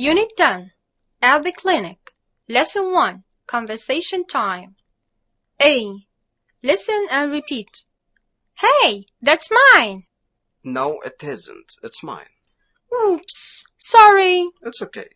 Unit 10. At the clinic. Lesson 1. Conversation time. A. Listen and repeat. Hey, that's mine. No, it isn't. It's mine. Oops, sorry. It's okay.